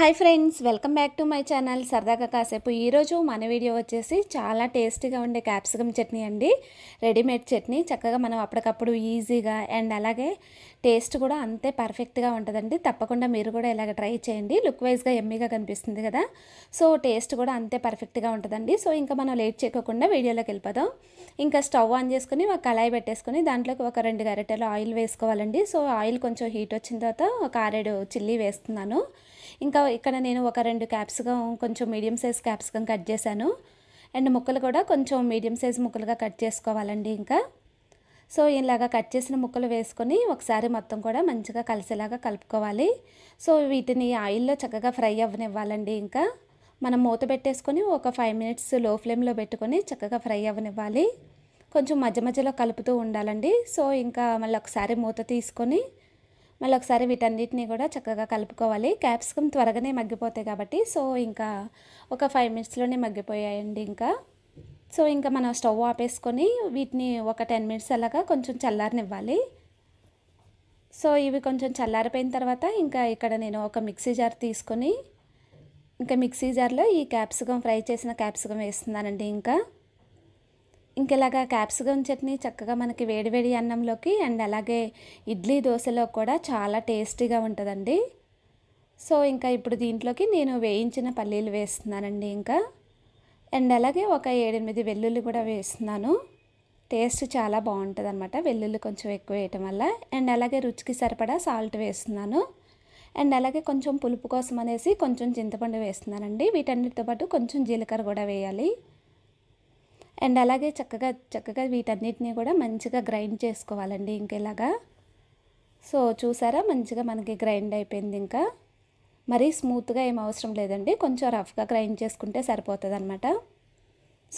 hi friends welcome back to my channel సరదాగా కాసేపు ఈరోజు మన వీడియో వచ్చేసి చాలా టేస్టీగా ఉండే క్యాప్సికమ్ చట్నీ అండి రెడీమేడ్ చట్నీ చక్కగా మనం అప్పటికప్పుడు ఈజీగా అండ్ అలాగే టేస్ట్ కూడా అంతే పర్ఫెక్ట్గా ఉంటుందండి తప్పకుండా మీరు కూడా ఇలాగ ట్రై చేయండి లుక్ వైజ్గా ఎమ్మీగా కనిపిస్తుంది కదా సో టేస్ట్ కూడా అంతే పర్ఫెక్ట్గా ఉంటుందండి సో ఇంకా మనం లేట్ చేయకుండా వీడియోలోకి వెళ్ళిపోదాం ఇంకా స్టవ్ ఆన్ చేసుకుని ఒక కళాయి పెట్టేసుకుని దాంట్లోకి ఒక రెండు గరిటెలు ఆయిల్ వేసుకోవాలండి సో ఆయిల్ కొంచెం హీట్ వచ్చిన తర్వాత ఒక ఆరేడు చిల్లీ వేస్తున్నాను ఇంకా ఇక్కడ నేను ఒక రెండు క్యాప్సికం కొంచెం మీడియం సైజ్ క్యాప్సికం కట్ చేశాను అండ్ ముక్కలు కూడా కొంచెం మీడియం సైజ్ ముక్కలుగా కట్ చేసుకోవాలండి ఇంకా సో ఇలాగా కట్ చేసిన ముక్కలు వేసుకొని ఒకసారి మొత్తం కూడా మంచిగా కలిసేలాగా కలుపుకోవాలి సో వీటిని ఆయిల్లో చక్కగా ఫ్రై అవ్వనివ్వాలండి ఇంకా మనం మూత పెట్టేసుకొని ఒక ఫైవ్ మినిట్స్ లో ఫ్లేమ్లో పెట్టుకొని చక్కగా ఫ్రై అవ్వనివ్వాలి కొంచెం మధ్య మధ్యలో కలుపుతూ ఉండాలండి సో ఇంకా మళ్ళీ ఒకసారి మూత తీసుకొని మళ్ళీ ఒకసారి వీటన్నిటిని కూడా చక్కగా కలుపుకోవాలి క్యాప్సికం త్వరగానే మగ్గిపోతాయి కాబట్టి సో ఇంకా ఒక ఫైవ్ మినిట్స్లోనే మగ్గిపోయాయండి ఇంకా సో ఇంకా మనం స్టవ్ ఆపేసుకొని వీటిని ఒక టెన్ మినిట్స్ అలాగా కొంచెం చల్లారనివ్వాలి సో ఇవి కొంచెం చల్లారిపోయిన తర్వాత ఇంకా ఇక్కడ నేను ఒక మిక్సీ జార్ తీసుకొని ఇంకా మిక్సీ జార్లో ఈ క్యాప్సికం ఫ్రై చేసిన క్యాప్సికం వేస్తున్నానండి ఇంకా ఇంకెలాగా క్యాప్సికమ్ చట్నీ చక్కగా మనకి వేడివేడి అన్నంలోకి అండ్ అలాగే ఇడ్లీ దోశలో కూడా చాలా టేస్టీగా ఉంటుందండి సో ఇంకా ఇప్పుడు దీంట్లోకి నేను వేయించిన పల్లీలు వేస్తున్నానండి ఇంకా అండ్ అలాగే ఒక ఏడెనిమిది వెల్లుల్లి కూడా వేస్తున్నాను టేస్ట్ చాలా బాగుంటుంది అనమాట వెల్లుల్లి కొంచెం ఎక్కువ వేయటం వల్ల అండ్ అలాగే రుచికి సరిపడా సాల్ట్ వేస్తున్నాను అండ్ అలాగే కొంచెం పులుపు కోసం అనేసి కొంచెం చింతపండు వేస్తున్నానండి వీటన్నిటితో పాటు కొంచెం జీలకర్ర కూడా వేయాలి అండ్ అలాగే చక్కగా చక్కగా వీటన్నిటిని కూడా మంచిగా గ్రైండ్ చేసుకోవాలండి ఇంకెలాగా సో చూసారా మంచిగా మనకి గ్రైండ్ అయిపోయింది ఇంకా మరీ స్మూత్గా ఏం అవసరం లేదండి కొంచెం రఫ్గా గ్రైండ్ చేసుకుంటే సరిపోతుంది అనమాట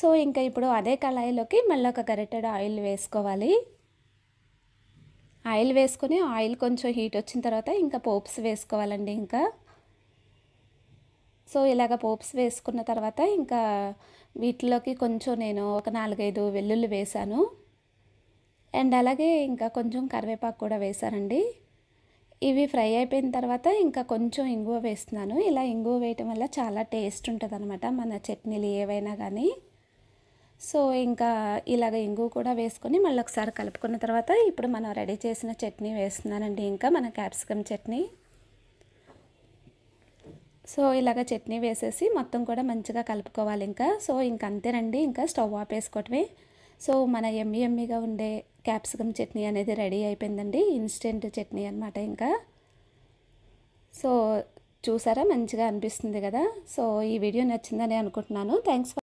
సో ఇంకా ఇప్పుడు అదే కళాయిలోకి మళ్ళీ ఒక గరిటెడ్ ఆయిల్ వేసుకోవాలి ఆయిల్ వేసుకొని ఆయిల్ కొంచెం హీట్ వచ్చిన తర్వాత ఇంకా పోప్స్ వేసుకోవాలండి ఇంకా సో ఇలాగ పోప్స్ వేసుకున్న తర్వాత ఇంకా వీటిలోకి కొంచెం నేను ఒక నాలుగైదు వెల్లుల్లి వేశాను అండ్ అలాగే ఇంకా కొంచెం కరివేపాకు కూడా వేశానండి ఇవి ఫ్రై అయిపోయిన తర్వాత ఇంకా కొంచెం ఇంగువ వేస్తున్నాను ఇలా ఇంగువ వేయటం వల్ల చాలా టేస్ట్ ఉంటుంది అనమాట మన చట్నీలు ఏవైనా కానీ సో ఇంకా ఇలాగ ఇంగువ కూడా వేసుకొని మళ్ళీ ఒకసారి కలుపుకున్న తర్వాత ఇప్పుడు మనం రెడీ చేసిన చట్నీ వేస్తున్నానండి ఇంకా మన క్యాప్సికమ్ చట్నీ సో ఇలాగ చట్నీ వేసేసి మొత్తం కూడా మంచిగా కలుపుకోవాలి ఇంకా సో ఇంక అంతేనండి ఇంకా స్టవ్ ఆపేసుకోవటమే సో మన ఎమ్మి ఎమ్మిగా ఉండే క్యాప్సికమ్ చట్నీ అనేది రెడీ అయిపోయిందండి ఇన్స్టెంట్ చట్నీ అనమాట ఇంకా సో చూసారా మంచిగా అనిపిస్తుంది కదా సో ఈ వీడియో నచ్చిందని అనుకుంటున్నాను థ్యాంక్స్